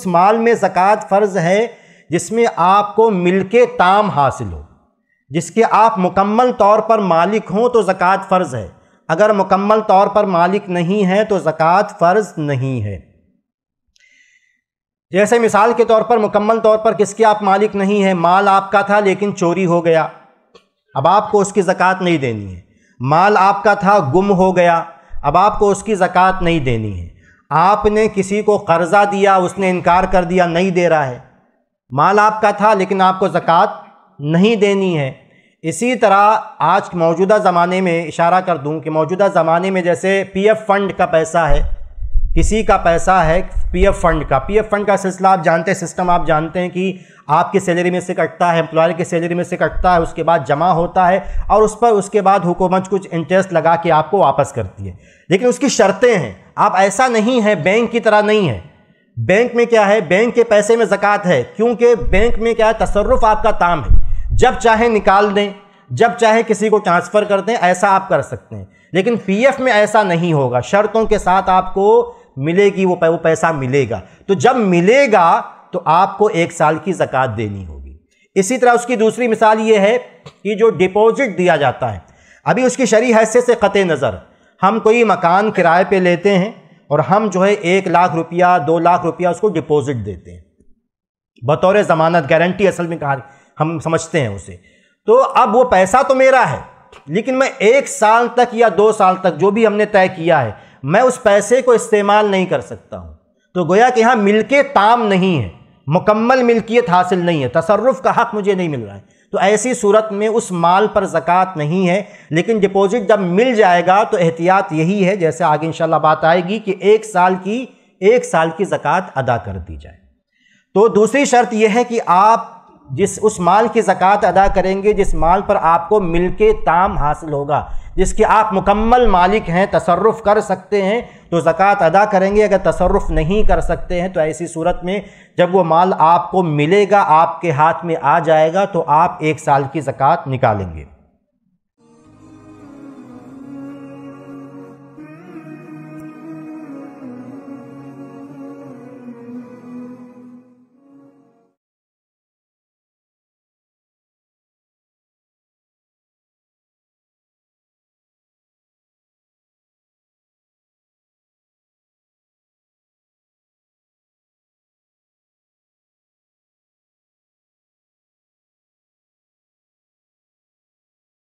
उस माल में ज़क़़त फ़र्ज़ है जिसमें आपको के ताम हासिल हो जिसके आप मुकम्मल तौर पर मालिक हों तो ज़क़़त फ़र्ज़ है अगर मुकम्मल तौर पर मालिक नहीं है तो ज़क़़त फ़र्ज़ नहीं है जैसे मिसाल के तौर पर मुकम्मल तौर पर किसके आप मालिक नहीं है माल आपका था लेकिन चोरी हो गया अब आपको उसकी ज़क़़त नहीं देनी है माल आपका था गुम हो गया अब आपको उसकी ज़क़़त नहीं देनी है आपने किसी को कर्ज़ा दिया उसने इनकार कर दिया नहीं दे रहा है माल आपका था लेकिन आपको ज़क़़त नहीं देनी है इसी तरह आज मौजूदा ज़माने में इशारा कर दूं कि मौजूदा ज़माने में जैसे पीएफ फ़ंड का पैसा है किसी का पैसा है पीएफ फंड का पीएफ फंड का सिलसिला आप जानते हैं सिस्टम आप जानते हैं कि आपकी सैलरी में से कटता है एम्प्लॉयर की सैलरी में से कटता है उसके बाद जमा होता है और उस पर उसके बाद हुकूमत कुछ इंटरेस्ट लगा के आपको वापस करती है लेकिन उसकी शर्तें हैं आप ऐसा नहीं है बैंक की तरह नहीं है बैंक में क्या है बैंक के पैसे में ज़क़ात है क्योंकि बैंक में क्या है तसरफ आपका काम है जब चाहे निकाल दें जब चाहे किसी को ट्रांसफ़र कर दें ऐसा आप कर सकते हैं लेकिन पीएफ में ऐसा नहीं होगा शर्तों के साथ आपको मिलेगी वो वो पैसा मिलेगा तो जब मिलेगा तो आपको एक साल की जक़ात देनी होगी इसी तरह उसकी दूसरी मिसाल ये है कि जो डिपॉजिट दिया जाता है अभी उसकी शरी हैसियत से ख़त नज़र हम कोई मकान किराए पे लेते हैं और हम जो है एक लाख रुपया दो लाख रुपया उसको डिपॉजिट देते हैं बतौर ज़मानत गारंटी असल में कहा हम समझते हैं उसे तो अब वो पैसा तो मेरा है लेकिन मैं एक साल तक या दो साल तक जो भी हमने तय किया है मैं उस पैसे को इस्तेमाल नहीं कर सकता हूँ तो गोया कि यहाँ मिलके ताम नहीं है मुकम्मल मिल्कियत हासिल नहीं है तसरफ़ का हक़ मुझे नहीं मिल रहा है तो ऐसी सूरत में उस माल पर ज़क़़त नहीं है लेकिन डिपॉज़िट जब मिल जाएगा तो एहतियात यही है जैसे आगे इन बात आएगी कि एक साल की एक साल की ज़क़़त अदा कर दी जाए तो दूसरी शर्त यह है कि आप जिस उस माल की ज़क़़त अदा करेंगे जिस माल पर आपको मिल के ताम हासिल होगा जिसके आप मुकम्मल मालिक हैं तसरफ़ कर सकते हैं तो ज़क़़त अदा करेंगे अगर तसरफ़ नहीं कर सकते हैं तो ऐसी सूरत में जब वो माल आपको मिलेगा आपके हाथ में आ जाएगा तो आप एक साल की ज़क़़त निकालेंगे